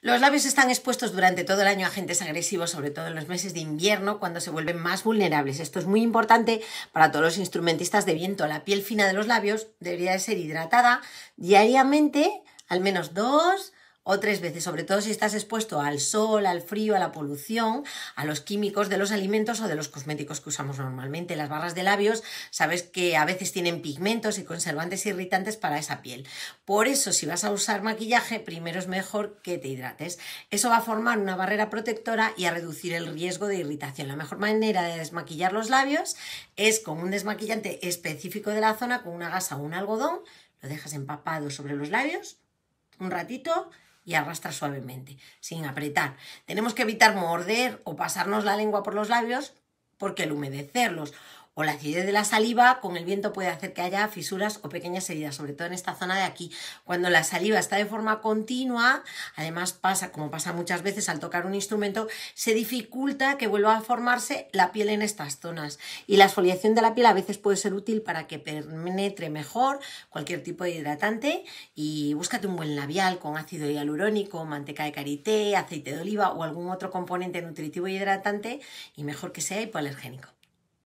Los labios están expuestos durante todo el año a agentes agresivos, sobre todo en los meses de invierno, cuando se vuelven más vulnerables. Esto es muy importante para todos los instrumentistas de viento. La piel fina de los labios debería ser hidratada diariamente, al menos dos o tres veces, sobre todo si estás expuesto al sol, al frío, a la polución, a los químicos de los alimentos o de los cosméticos que usamos normalmente. Las barras de labios, sabes que a veces tienen pigmentos y conservantes irritantes para esa piel. Por eso, si vas a usar maquillaje, primero es mejor que te hidrates. Eso va a formar una barrera protectora y a reducir el riesgo de irritación. La mejor manera de desmaquillar los labios es con un desmaquillante específico de la zona, con una gasa o un algodón, lo dejas empapado sobre los labios un ratito y arrastra suavemente, sin apretar. Tenemos que evitar morder o pasarnos la lengua por los labios porque el humedecerlos o la acidez de la saliva con el viento puede hacer que haya fisuras o pequeñas heridas, sobre todo en esta zona de aquí. Cuando la saliva está de forma continua, además pasa, como pasa muchas veces al tocar un instrumento, se dificulta que vuelva a formarse la piel en estas zonas. Y la exfoliación de la piel a veces puede ser útil para que penetre mejor cualquier tipo de hidratante y búscate un buen labial con ácido hialurónico, manteca de karité, aceite de oliva o algún otro componente nutritivo y hidratante y mejor que sea hipoalergénico.